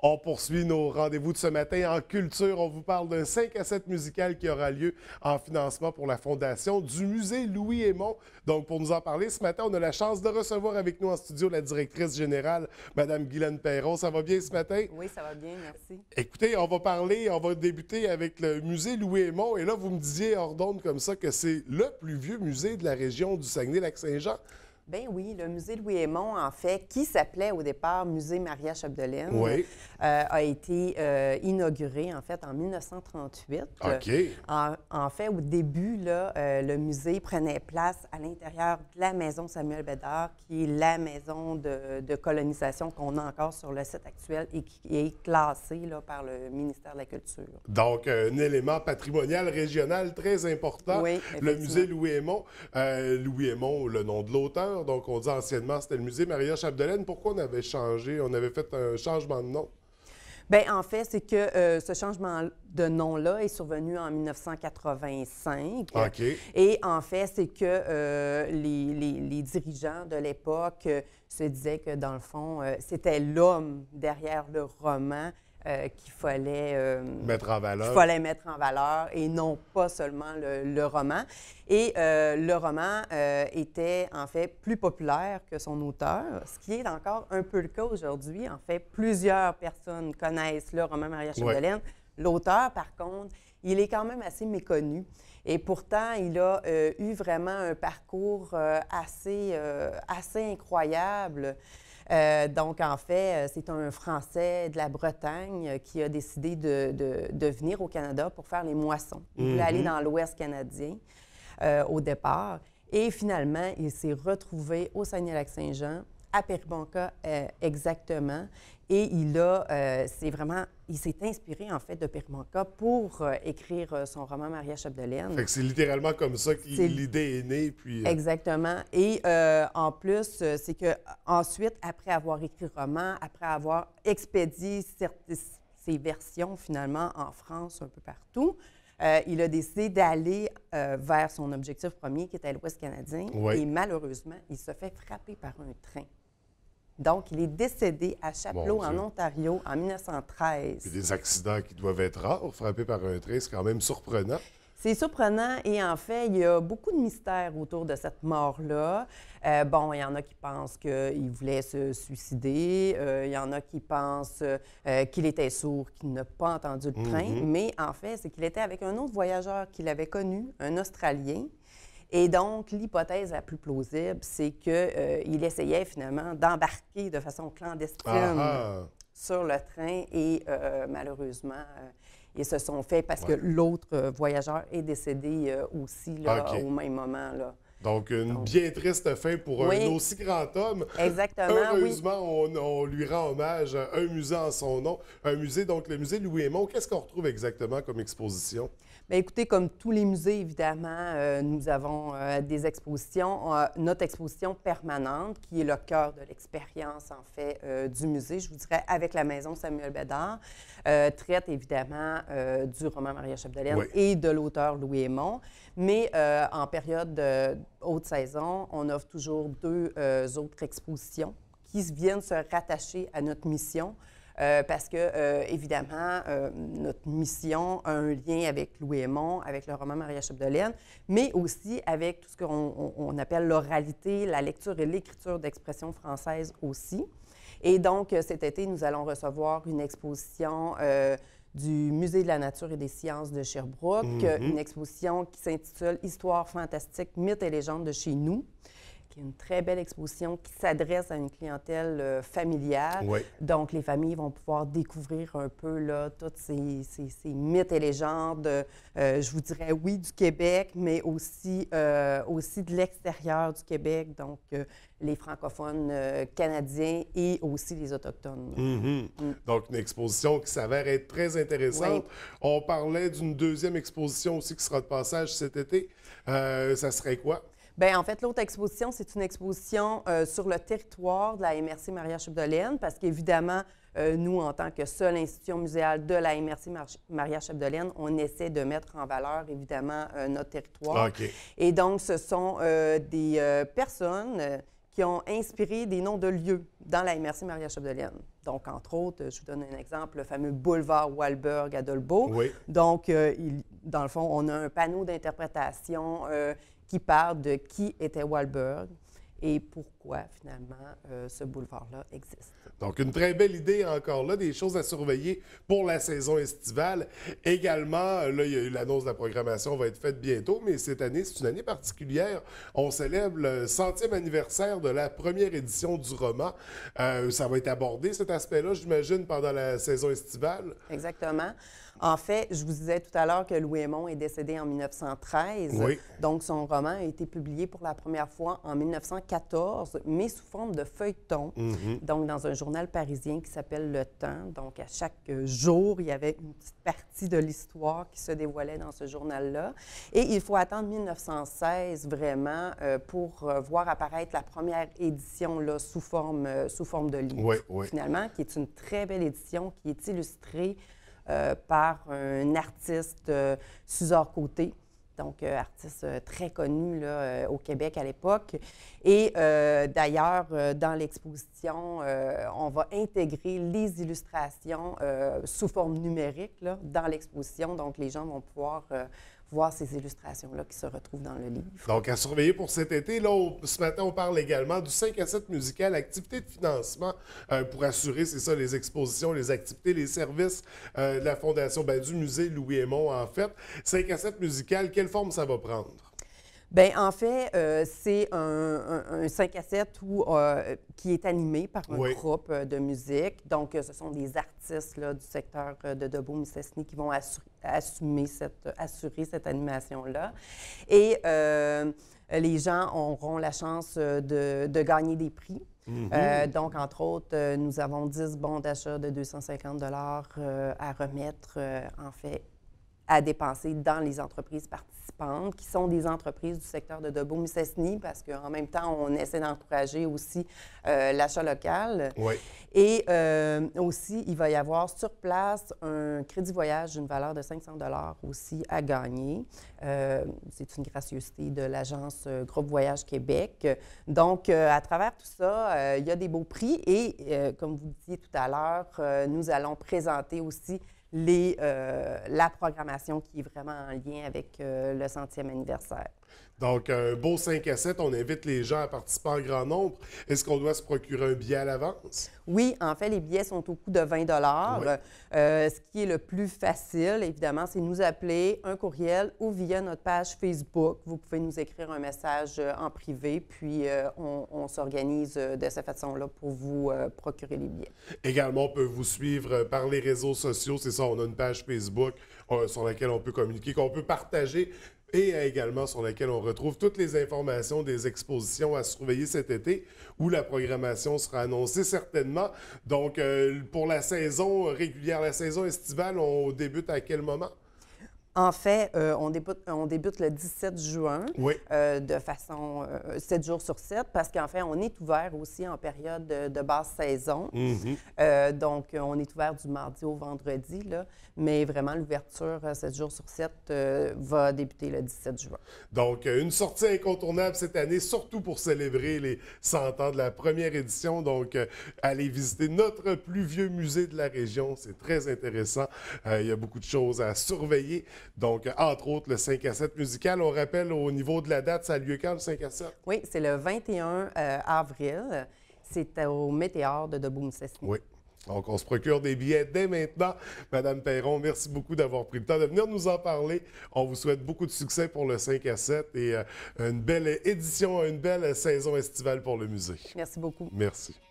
On poursuit nos rendez-vous de ce matin en culture. On vous parle d'un 5 à 7 musical qui aura lieu en financement pour la fondation du musée Louis Aymon. Donc, pour nous en parler ce matin, on a la chance de recevoir avec nous en studio la directrice générale, Mme Guylaine Perron. Ça va bien ce matin? Oui, ça va bien, merci. Écoutez, on va parler, on va débuter avec le musée Louis Aymon. Et là, vous me disiez, hors comme ça, que c'est le plus vieux musée de la région du Saguenay-Lac-Saint-Jean. Ben oui, le musée Louis Aymon, en fait, qui s'appelait au départ Musée Maria Chapdelaine, euh, a été euh, inauguré en fait en 1938. OK. En, fait, au début, là, euh, le musée prenait place à l'intérieur de la maison Samuel Bédard, qui est la maison de, colonisation qu'on a encore sur le site actuel et qui est classée là, par le ministère de la Culture. Donc, un élément patrimonial régional très important. le musée Louis Aymon. Louis Aymon, le nom de l'auteur donc, on dit anciennement, c'était le musée Maria Chapdelaine. Pourquoi on avait changé, on avait fait un changement de nom? Bien, en fait, c'est que euh, ce changement de nom-là est survenu en 1985. Et en fait, c'est que euh, les, dirigeants de l'époque euh, se disaient que, dans le fond, c'était l'homme derrière le roman euh, qu'il fallait, euh, mettre en valeur. fallait mettre en valeur et non pas seulement le, roman. Et euh, le roman était en fait plus populaire que son auteur, ce qui est encore un peu le cas aujourd'hui. En fait, plusieurs personnes connaissent le roman Maria Chapdelaine. L'auteur, par contre, il est quand même assez méconnu. Et pourtant, il a eu vraiment un parcours assez, assez incroyable. Euh, donc, en fait, euh, c'est un Français de la Bretagne euh, qui a décidé de, de, venir au Canada pour faire les moissons. Il voulait aller mhm. dans l'Ouest canadien au départ. Et finalement, il s'est retrouvé au Saguenay-Lac-Saint-Jean, à Péribonca exactement. Et il a, euh, c'est vraiment, il s'est inspiré en fait de Permanca pour euh, écrire euh, son roman Maria Chapdelaine. c'est littéralement comme ça que l'idée est née, puis. Exactement. Et en plus, c'est que ensuite, après avoir écrit le roman, après avoir expédié ses versions finalement en France un peu partout. il a décidé d'aller vers son objectif premier qui était l'Ouest canadien. Et malheureusement, il se fait frapper par un train. Donc, il est décédé à Chapelot, en Ontario, en 1913. des accidents qui doivent être rares, frappés par un train, c'est quand même surprenant. C'est surprenant et en fait, il y a beaucoup de mystères autour de cette mort-là. Euh, bon, il y en a qui pensent qu'il voulait se suicider, euh, il y en a qui pensent euh, qu'il était sourd, qu'il n'a pas entendu le train, mhm. mais en fait, c'est qu'il était avec un autre voyageur qu'il avait connu, un Australien, et donc, l'hypothèse la plus plausible, c'est qu'il euh, essayait finalement d'embarquer de façon clandestine ah, ah. sur le train et euh, euh, malheureusement, ils se sont faits parce que l'autre voyageur est décédé aussi ah, au même moment. Là. Donc, une bien triste fin pour un aussi grand homme. Exactement. Heureusement, on, lui rend hommage à un musée en son nom, un musée, donc le musée Louis-Aimont. Qu'est-ce qu'on retrouve exactement comme exposition? Ben, écoutez, comme tous les musées, évidemment, euh, nous avons euh, des expositions. Euh, notre exposition permanente, qui est le cœur de l'expérience, en fait, du musée, je vous dirais, avec la maison Samuel Bédard, traite évidemment du roman Maria Chapdelaine et de l'auteur Louis Aymon. Mais en période de haute saison, on offre toujours deux autres expositions qui viennent se rattacher à notre mission. Euh, parce que, euh, évidemment, euh, notre mission a un lien avec Louis Aymon, avec le roman Maria Chapdelaine, mais aussi avec tout ce qu'on appelle l'oralité, la lecture et l'écriture d'expression françaises aussi. Et donc, cet été, nous allons recevoir une exposition du Musée de la nature et des sciences de Sherbrooke, mm-hmm. une exposition qui s'intitule Histoire fantastique, mythes et légendes de chez nous une très belle exposition qui s'adresse à une clientèle euh, familiale. Donc, les familles vont pouvoir découvrir un peu là, tous ces, mythes et légendes, euh, je vous dirais, oui, du Québec, mais aussi, euh, aussi de l'extérieur du Québec, donc les francophones canadiens et aussi les autochtones. Mhm. Mm. Donc, une exposition qui s'avère être très intéressante. On parlait d'une deuxième exposition aussi qui sera de passage cet été. ça serait quoi? Bien, en fait, l'autre exposition, c'est une exposition euh, sur le territoire de la MRC Maria Chapdelaine, parce qu'évidemment, euh, nous, en tant que seule institution muséale de la MRC Maria Chapdelaine, on essaie de mettre en valeur, évidemment, euh, notre territoire. Ah, Et donc, ce sont des personnes qui ont inspiré des noms de lieux dans la MRC Maria Chapdelaine. Donc, entre autres, je vous donne un exemple, le fameux boulevard Walberg à Oui. Donc, il, dans le fond, on a un panneau d'interprétation qui parle de qui était Wahlberg et pourquoi pourquoi finalement euh, ce boulevard-là existe. Donc une très belle idée encore là, des choses à surveiller pour la saison estivale. Également, euh, là, il y a eu l'annonce de la programmation va être faite bientôt, mais cette année, c'est une année particulière. On célèbre le centième anniversaire de la première édition du roman. Euh, ça va être abordé, cet aspect-là, j'imagine, pendant la saison estivale. Exactement. En fait, je vous disais tout à l'heure que Louis Aymon est décédé en 1913. Oui. Donc, son roman a été publié pour la première fois en 1914 mais sous forme de feuilleton, mhm. donc dans un journal parisien qui s'appelle Le Temps. Donc, à chaque euh, jour, il y avait une petite partie de l'histoire qui se dévoilait dans ce journal-là. Et il faut attendre 1916 vraiment euh, pour euh, voir apparaître la première édition là, sous, forme, sous forme de livre, finalement, qui est une très belle édition, qui est illustrée par un artiste, Suzor Côté, donc euh, artiste euh, très connu là, euh, au Québec à l'époque. Et d'ailleurs, dans l'exposition, on va intégrer les illustrations sous forme numérique là, dans l'exposition. Donc, les gens vont pouvoir voir ces illustrations-là qui se retrouvent dans le livre. Donc, à surveiller pour cet été. Là, ce matin, on parle également du 5 à 7 musical, activité de financement euh, pour assurer, c'est ça, les expositions, les activités, les services euh, de la Fondation, du musée louis aimont en fait. 5 à 7 musical, quelle forme ça va prendre? Bien, en fait, euh, c'est un, 5 à 7 euh, qui est animé par un groupe euh, de musique. Donc, ce sont des artistes là, du secteur de Debout Missesni qui vont assurer, assumer cette, assurer cette animation-là. Et les gens auront la chance de, de gagner des prix. Mm-hmm. donc, entre autres, nous avons 10 bons d'achat de 250 à remettre, en fait, à dépenser dans les entreprises participantes, qui sont des entreprises du secteur de debo missessini parce qu'en même temps, on essaie d'encourager aussi euh, l'achat local. Oui. Et euh, aussi, il va y avoir sur place un crédit voyage d'une valeur de 500 aussi à gagner. Euh, c'est une gracieuseté de l'agence Groupe Voyage Québec. Donc, à travers tout ça, il y a des beaux prix et, comme vous disiez tout à l'heure, nous allons présenter aussi euh, la programmation qui est vraiment en lien avec euh, le centième anniversaire. Donc, un beau 5 à 7, on invite les gens à participer en grand nombre. Est-ce qu'on doit se procurer un billet à l'avance? Oui, en fait, les billets sont au coût de 20 dollars. Euh, ce qui est le plus facile, évidemment, c'est nous appeler un courriel ou via notre page Facebook. Vous pouvez nous écrire un message euh, en privé, puis euh, on, s'organise de cette façon-là pour vous procurer les billets. Également, on peut vous suivre par les réseaux sociaux. C'est ça, on a une page Facebook. Euh, sur laquelle on peut communiquer, qu'on peut partager et également sur laquelle on retrouve toutes les informations des expositions à surveiller cet été, où la programmation sera annoncée certainement. Donc, euh, pour la saison régulière, la saison estivale, on débute à quel moment? En fait, euh, on, débute, le 17 juin euh, de façon 7 euh, jours sur 7 parce qu'en fait, on est ouvert aussi en période de, basse saison. Mhm. donc, on est ouvert du mardi au vendredi, là, mais vraiment, l'ouverture 7 jours sur 7 va débuter le 17 juin. Donc, une sortie incontournable cette année, surtout pour célébrer les 100 ans de la première édition. Donc, allez visiter notre plus vieux musée de la région. C'est très intéressant. il y a beaucoup de choses à surveiller. Donc, entre autres, le 5 à 7 musical. On rappelle au niveau de la date, ça a lieu quand, le 5 à 7? Oui, c'est le 21 euh, avril. C'est au Météor de Debout Oui. Donc, on se procure des billets dès maintenant. Madame Perron, merci beaucoup d'avoir pris le temps de venir nous en parler. On vous souhaite beaucoup de succès pour le 5 à 7 et euh, une belle édition, une belle saison estivale pour le musée. Merci beaucoup. Merci.